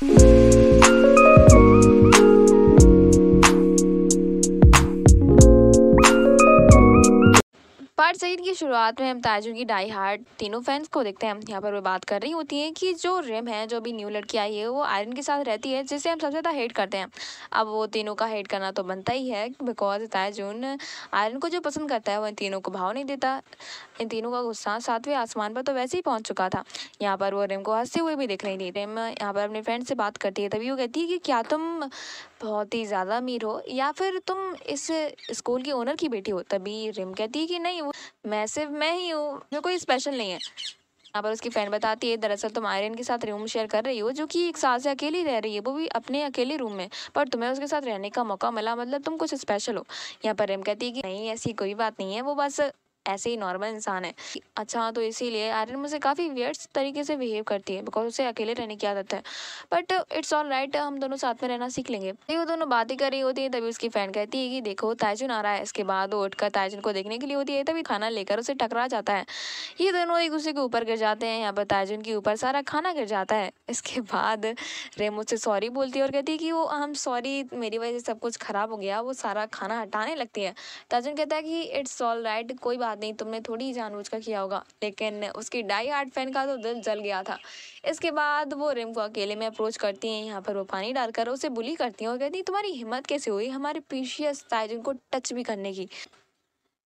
Thank you. Saeed की शुरुआत में हम ताजुल की डाई हार्ट तीनों फैंस को देखते हैं यहाँ पर वो बात कर रही होती है कि जो रिम है जो भी न्यू लड़की आई है वो आयरन के साथ रहती है जिसे हम सबसे ज़्यादा हेट करते हैं अब वो तीनों का हेट करना तो बनता ही है बिकॉज ताजुन आयरन को जो पसंद करता है वो इन तीनों को भाव नहीं देता इन तीनों का गुस्सा सातवें आसमान पर तो वैसे ही पहुँच चुका था यहाँ पर वो रिम को हंसते हुए भी देख रही थी रिम यहाँ पर अपने फ्रेंड से बात करती है तभी वो कहती है कि क्या तुम बहुत ही ज़्यादा अमीर हो या फिर तुम इस स्कूल की ओनर की बेटी हो तभी रिम कहती है कि नहीं वो मैं सिर्फ मैं ही हूँ मुझे कोई स्पेशल नहीं है यहाँ पर उसकी फ्रेंड बताती है दरअसल तुम आयरन के साथ रूम शेयर कर रही हो जो कि एक साल से अकेली रह रही है वो भी अपने अकेले रूम में पर तुम्हें उसके साथ रहने का मौका मिला मतलब तुम कुछ स्पेशल हो यहाँ पर रिम कहती है कि नहीं ऐसी कोई बात नहीं है वो बस ऐसे ही नॉर्मल इंसान है अच्छा तो इसीलिए आर्यन मुझसे काफ़ी वियर्ड तरीके से बिहेव करती है बिकॉज उसे अकेले रहने की आदत है बट इट्स ऑल राइट हम दोनों साथ में रहना सीख लेंगे वो दोनों बातें कर रही होती है तभी उसकी फ्रेंड कहती है कि देखो ताइजुन आ रहा है इसके बाद वो उठकर ताइजुन को देखने के लिए होती है तभी खाना लेकर उसे टकरा जाता है ये दोनों एक दूसरे के ऊपर गिर जाते हैं यहाँ पर ताइजुन के ऊपर सारा खाना गिर जाता है इसके बाद रेमो से सॉरी बोलती है और कहती है कि वो हम सॉरी मेरी वजह से सब कुछ ख़राब हो गया वो सारा खाना हटाने लगती है ताजुन कहता है कि इट्स ऑल राइट कोई बात बात नहीं तुमने थोड़ी जानबूझ कर किया होगा लेकिन उसकी डाई हार्ट फैन का तो दिल जल गया था इसके बाद वो रिम को अकेले में अप्रोच करती हैं यहाँ पर वो पानी डालकर उसे बुली करती हैं और कहती तुम्हारी हिम्मत कैसे हुई हमारे पीछे को टच भी करने की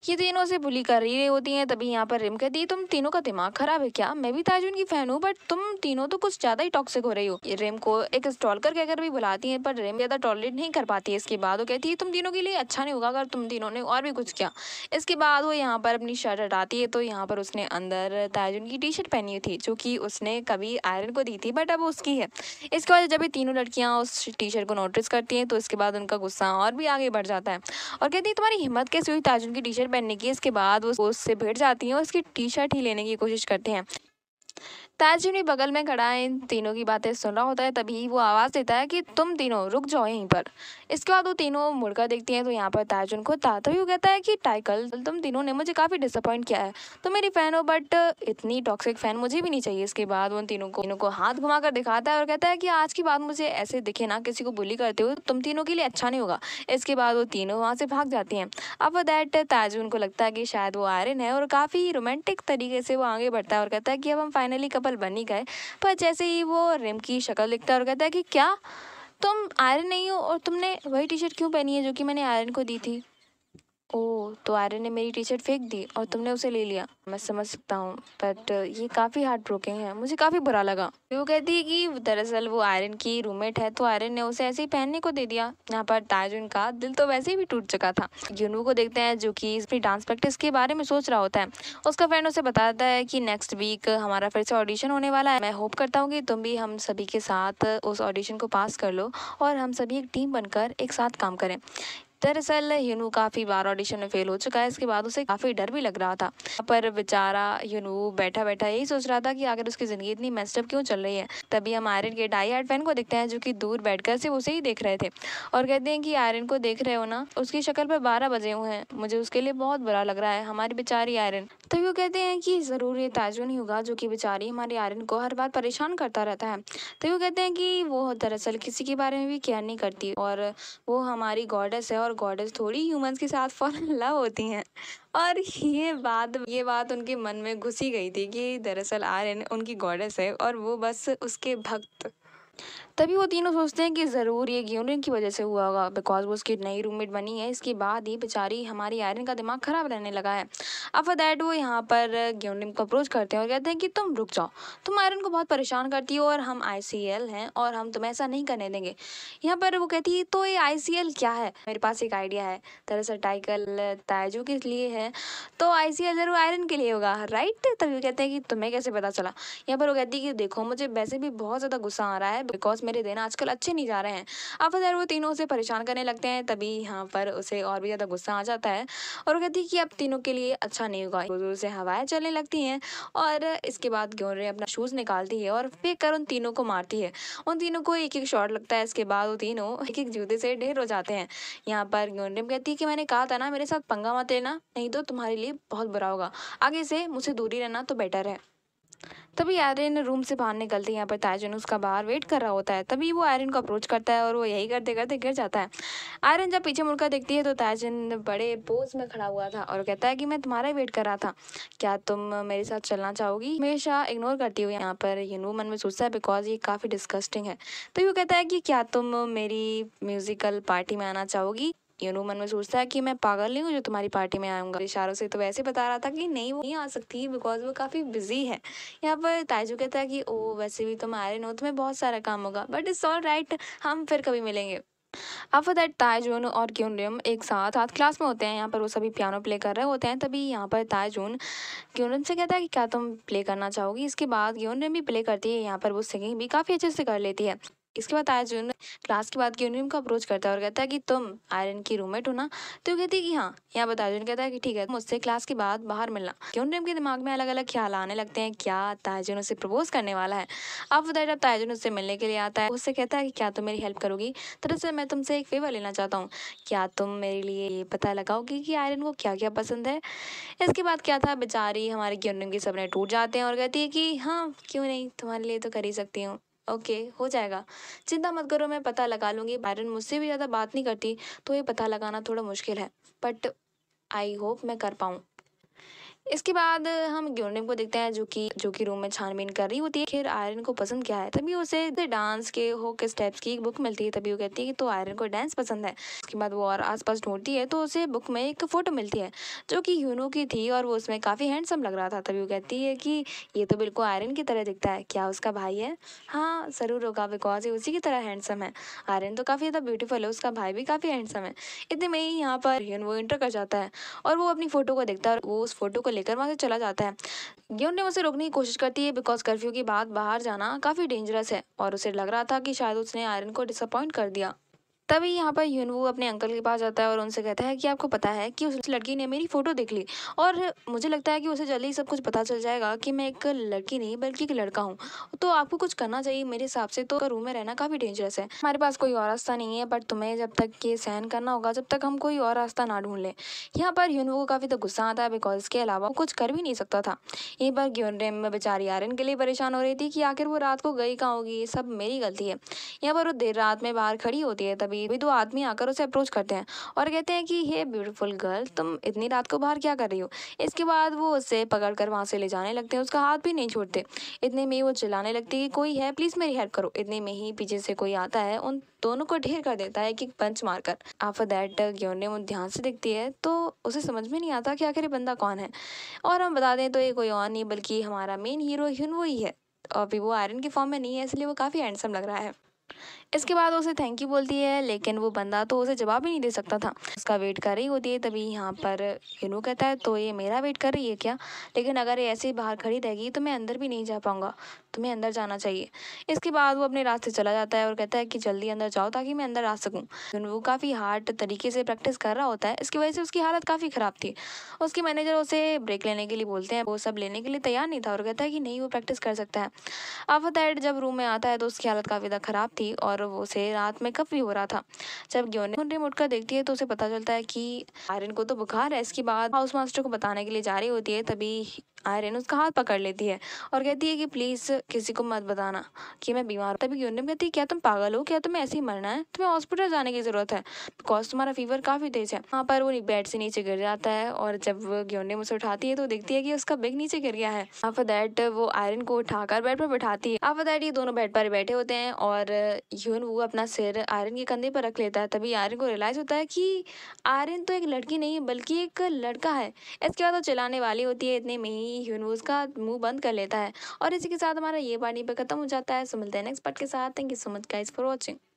ये तीनों तो से बुली कर रही होती हैं तभी यहाँ पर रिम कहती है तुम तीनों का दिमाग खराब है क्या मैं भी ताजुन की फैन हूँ बट तुम तीनों तो कुछ ज्यादा ही टॉक्सिक हो रही हो रिम को एक स्टॉलकर कहकर भी बुलाती है पर रिम ज्यादा टॉयलेट नहीं कर पाती है इसके बाद वो कहती है तुम तीनों के लिए अच्छा नहीं होगा अगर तुम तीनों ने और भी कुछ किया इसके बाद वो यहाँ पर अपनी शर्ट हटाती है तो यहाँ पर उसने अंदर ताजुन की टी शर्ट पहनी हुई थी जो कि उसने कभी आयरन को दी थी बट अब उसकी है इसके बाद जब ये तीनों लड़कियाँ उस टी शर्ट को नोटिस करती हैं तो इसके बाद उनका गुस्सा और भी आगे बढ़ जाता है और कहती है तुम्हारी हिम्मत कैसे हुई ताजुन की टी शर्ट पहनने की इसके बाद वो उससे भिड़ जाती हैं और उसकी टी शर्ट ही लेने की कोशिश करते हैं ताजनी बगल में खड़ा है इन तीनों की बातें सुन रहा होता है तभी वो आवाज़ देता है कि तुम तीनों रुक जाओ यहीं पर इसके बाद वो तीनों मुड़कर देखती हैं तो यहाँ पर ताजुन को तातव्यू कहता है कि टाइकल तुम तीनों ने मुझे काफ़ी डिसअपॉइंट किया है तो मेरी फ़ैन हो बट इतनी टॉक्सिक फ़ैन मुझे भी नहीं चाहिए इसके बाद उन तीनों को तीनों को हाथ घुमा दिखाता है और कहता है कि आज की बात मुझे ऐसे दिखे ना किसी को बुली करते हो तुम तीनों के लिए अच्छा नहीं होगा इसके बाद वो तीनों वहाँ से भाग जाती हैं अब दैट ताज उनको लगता है कि शायद वो आयरन है और काफ़ी रोमांटिक तरीके से वो आगे बढ़ता है और कहता है कि अब हम फाइनली कपल सफल बन ही गए पर जैसे ही वो रिम की शक्ल दिखता और कहता है कि क्या तुम आयरन नहीं हो और तुमने वही टी शर्ट क्यों पहनी है जो कि मैंने आयरन को दी थी ओह तो आर्य ने मेरी टी शर्ट फेंक दी और तुमने उसे ले लिया मैं समझ सकता हूँ बट uh, ये काफ़ी हार्ट ब्रोकिंग है मुझे काफ़ी बुरा लगा वो कहती है कि दरअसल वो आर्यन की रूममेट है तो आर्यन ने उसे ऐसे ही पहनने को दे दिया यहाँ पर ताज उनका दिल तो वैसे भी टूट चुका था यूनू को देखते हैं जो कि अपनी डांस प्रैक्टिस के बारे में सोच रहा होता है उसका फ्रेंड उसे बताता है कि नेक्स्ट वीक हमारा फिर से ऑडिशन होने वाला है मैं होप करता हूँ कि तुम भी हम सभी के साथ उस ऑडिशन को पास कर लो और हम सभी एक टीम बनकर एक साथ काम करें दरअसल यूनू काफ़ी बार ऑडिशन में फेल हो चुका है इसके बाद उसे काफ़ी डर भी लग रहा था पर बेचारा यूनू बैठा बैठा यही सोच रहा था कि आखिर उसकी ज़िंदगी इतनी मेस्टअप क्यों चल रही है तभी हम आयरन के डाई आर्ट फैन को देखते हैं जो कि दूर बैठकर सिर्फ उसे ही देख रहे थे और कहते हैं कि आयरन को देख रहे हो ना उसकी शक्ल पर बारह बजे हुए हैं मुझे उसके लिए बहुत बुरा लग रहा है हमारी बेचारी आयरन तो यूँ कहते हैं कि ज़रूर ये ताजुन ही होगा जो कि बेचारी हमारे आयरन को हर बार परेशान करता रहता है तो यूँ कहते हैं कि वो दरअसल किसी के बारे में भी केयर नहीं करती और वो हमारी गॉडेस है और और गॉडेस थोड़ी ह्यूमंस के साथ फॉर लव होती हैं और ये बात ये बात उनके मन में घुसी गई थी कि दरअसल आर्यन उनकी गॉडेस है और वो बस उसके भक्त तभी वो तीनों सोचते हैं कि ज़रूर ये ग्यूरिन की वजह से हुआ होगा बिकॉज वो उसकी नई रूममेट बनी है इसके बाद ही बेचारी हमारी आयरन का दिमाग ख़राब रहने लगा है अब दैट वो यहाँ पर ग्यूरिन को अप्रोच करते हैं और कहते हैं कि तुम रुक जाओ तुम आयरन को बहुत परेशान करती हो और हम आई हैं और हम तुम्हें ऐसा नहीं करने देंगे यहाँ पर वो कहती है तो ये आई क्या है मेरे पास एक आइडिया है दरअसल टाइकल ताजो के लिए है तो आई सी ज़रूर आयरन के लिए होगा राइट तभी कहते हैं कि तुम्हें कैसे पता चला यहाँ पर वो कहती है कि देखो मुझे वैसे भी बहुत ज़्यादा गुस्सा आ रहा है बिकॉज मेरे मेरे दिन आजकल अच्छे नहीं जा रहे हैं अब अगर वो तीनों उसे परेशान करने लगते हैं तभी यहाँ पर उसे और भी ज़्यादा गुस्सा आ जाता है और कहती है कि अब तीनों के लिए अच्छा नहीं होगा दूर से हवाएं चलने लगती हैं और इसके बाद ग्योरे अपना शूज़ निकालती है और फेंक कर उन तीनों को मारती है उन तीनों को एक एक शॉट लगता है इसके बाद वो तीनों एक एक जूते से ढेर हो जाते हैं यहाँ पर ग्योनरिम कहती है कि मैंने कहा था ना मेरे साथ पंगा मत लेना नहीं तो तुम्हारे लिए बहुत बुरा होगा आगे से मुझसे दूरी रहना तो बेटर है तभी आयरन रूम से बाहर निकलती है यहाँ पर ताजन उसका बाहर वेट कर रहा होता है तभी वो आयरन को अप्रोच करता है और वो यही करते करते गिर जाता है आयरन जब पीछे मुड़कर देखती है तो ताजन बड़े पोज में खड़ा हुआ था और कहता है कि मैं तुम्हारा ही वेट कर रहा था क्या तुम मेरे साथ चलना चाहोगी हमेशा इग्नोर करती हुई यहाँ पर यू मन में सोचता है बिकॉज ये काफ़ी डिस्कस्टिंग है तो यू कहता है कि क्या तुम मेरी म्यूज़िकल पार्टी में आना चाहोगी यू मन में सोचता है कि मैं पागल नहीं हूँ जो तुम्हारी पार्टी में आऊँगा इशारों से तो वैसे बता रहा था कि नहीं वो नहीं आ सकती बिकॉज वो काफ़ी बिजी है यहाँ पर ताजू कहता है कि ओ वैसे भी तुम आ रहे हो तुम्हें बहुत सारा काम होगा बट इट्स ऑल राइट हम फिर कभी मिलेंगे आफ्टर दैट ताजुन और क्यूनरियम एक साथ हाथ क्लास में होते हैं यहाँ पर वो सभी पियानो प्ले कर रहे होते हैं तभी यहाँ पर ताजून क्यूनरियम से कहता है कि क्या तुम प्ले करना चाहोगी इसके बाद क्यूनरियम भी प्ले करती है यहाँ पर वो सिंगिंग भी काफ़ी अच्छे से कर लेती है इसके बाद अर्जुन क्लास के बाद ग्यूनिम को अप्रोच करता है और कहता है कि तुम आयरन की रूममेट हो ना तो कहती है कि हाँ यहाँ पर अर्जुन कहता है कि ठीक है मुझसे क्लास के बाद बाहर मिलना ग्यूनिम के दिमाग में अलग अलग ख्याल आने लगते हैं क्या ताजुन उसे प्रपोज करने वाला है अब बताइए जब ताजुन उससे मिलने के लिए आता है उससे कहता है कि क्या तुम मेरी हेल्प करोगी दरअसल मैं तुमसे एक फेवर लेना चाहता हूँ क्या तुम मेरे लिए ये पता लगाओगी कि आयरन को क्या क्या पसंद है इसके बाद क्या था बेचारी हमारे ग्यूनिम के सपने टूट जाते हैं और कहती है कि हाँ क्यों नहीं तुम्हारे लिए तो कर ही सकती हूँ ओके हो जाएगा चिंता मत करो मैं पता लगा लूँगी बायरन मुझसे भी ज़्यादा बात नहीं करती तो ये पता लगाना थोड़ा मुश्किल है बट आई होप मैं कर पाऊँ इसके बाद हम ग्योरनेम को देखते हैं जो कि जो कि रूम में छानबीन कर रही होती है फिर आयरन को पसंद क्या है तभी उसे डांस के हो के स्टेप्स की बुक मिलती है तभी वो कहती है कि तो आयरन को डांस पसंद है उसके बाद वो और आसपास ढूंढती है तो उसे बुक में एक फ़ोटो मिलती है जो कि यूनो की थी और वो उसमें काफ़ी हैंडसम लग रहा था तभी वो कहती है कि ये तो बिल्कुल आयरन की तरह दिखता है क्या उसका भाई है हाँ ज़रूर होगा बिकॉज ये उसी की तरह हैंडसम है आयरन तो काफ़ी ज़्यादा ब्यूटीफुल है उसका भाई भी काफ़ी हैंडसम है इतने में ही यहाँ पर यून वो इंटर कर जाता है और वो अपनी फ़ोटो को देखता है और वो उस फोटो को लेकर वहाँ से चला जाता है उन्हें उसे रोकने की कोशिश करती है बिकॉज कर्फ्यू के बाद बाहर जाना काफ़ी डेंजरस है और उसे लग रहा था कि शायद उसने आयरन को डिसअपॉइंट कर दिया तभी यहाँ पर वो अपने अंकल के पास जाता है और उनसे कहता है कि आपको पता है कि उस लड़की ने मेरी फ़ोटो देख ली और मुझे लगता है कि उसे जल्दी सब कुछ पता चल जाएगा कि मैं एक लड़की नहीं बल्कि एक लड़का हूँ तो आपको कुछ करना चाहिए मेरे हिसाब से तो रूम में रहना काफ़ी डेंजरस है हमारे पास कोई और रास्ता नहीं है बट तुम्हें जब तक ये सहन करना होगा जब तक हम कोई और रास्ता ना ढूंढ लें यहाँ पर यून को काफ़ी तो गुस्सा आता है बिकॉज इसके अलावा कुछ कर भी नहीं सकता था यहीं पर ग्योनरेम में बेचारी आर्यन के लिए परेशान हो रही थी कि आखिर वो रात को गई कहाँ होगी ये सब मेरी गलती है यहाँ पर वो देर रात में बाहर खड़ी होती है तभी भी कोई दो आदमी आकर उसे अप्रोच करते हैं और कहते हैं कि हे ब्यूटीफुल गर्ल तुम इतनी रात को बाहर क्या कर रही हो इसके बाद वो उसे पकड़ कर वहाँ से ले जाने लगते हैं उसका हाथ भी नहीं छोड़ते इतने में वो चिल्लाने लगती है कि कोई है प्लीज़ मेरी हेल्प करो इतने में ही पीछे से कोई आता है उन दोनों को ढेर कर देता है कि पंच मारकर आफर दैट ग्योने वो ध्यान से देखती है तो उसे समझ में नहीं आता कि आखिर ये बंदा कौन है और हम बता दें तो ये कोई और नहीं बल्कि हमारा मेन हीरो ह्यून वो ही है अभी वो आयरन के फॉर्म में नहीं है इसलिए वो काफ़ी हैंडसम लग रहा है इसके बाद उसे थैंक यू बोलती है लेकिन वो बंदा तो उसे जवाब ही नहीं दे सकता था उसका वेट कर रही होती है तभी यहाँ पर यूनू कहता है तो ये मेरा वेट कर रही है क्या लेकिन अगर ये ऐसे ही बाहर खड़ी रहेगी तो मैं अंदर भी नहीं जा पाऊँगा तुम्हें अंदर जाना चाहिए इसके बाद वो अपने रास्ते चला जाता है और कहता है कि जल्दी अंदर जाओ ताकि मैं अंदर आ सकूँ वो काफ़ी हार्ड तरीके से प्रैक्टिस कर रहा होता है इसकी वजह से उसकी हालत काफ़ी ख़राब थी उसके मैनेजर उसे ब्रेक लेने के लिए बोलते हैं वो सब लेने के लिए तैयार नहीं था और कहता है कि नहीं वो प्रैक्टिस कर सकता है आफत जब रूम में आता है तो उसकी हालत काफ़ी ज़्यादा ख़राब थी और और वो उसे रात में कब भी हो रहा था जब ग्योने मुड़कर देखती है तो उसे पता चलता है कि आयरन को तो बुखार है इसके बाद हाउस मास्टर को बताने के लिए जा रही होती है तभी आयरन उसका हाथ पकड़ लेती है और कहती है कि प्लीज़ किसी को मत बताना कि मैं बीमार हूँ तभी यूनिम कहती है क्या तुम पागल हो क्या तुम्हें ऐसे ही मरना है तुम्हें हॉस्पिटल जाने की ज़रूरत है बिकॉज तुम्हारा फीवर काफ़ी तेज़ है वहाँ पर वो बेड से नीचे गिर जाता है और जब ग्योनिम उसे उठाती है तो देखती है कि उसका बेग नीचे गिर गया है आफ्टर दैट वो आयरन को उठाकर बेड पर बैठाती है आफ्टर दैट ये दोनों बेड पर बैठे होते हैं और है वो अपना सिर आर्यन के कंधे पर रख लेता है तभी आर्यन को रियलाइज़ होता है कि आर्यन तो एक लड़की नहीं है बल्कि एक लड़का है इसके बाद वो चलाने वाली होती है इतने में ही ह्यून वो उसका मुंह बंद कर लेता है और इसी के साथ हमारा ये पार्टी पर खत्म हो जाता है सो हैं नेक्स्ट पार्ट के साथ thank you so much guys for watching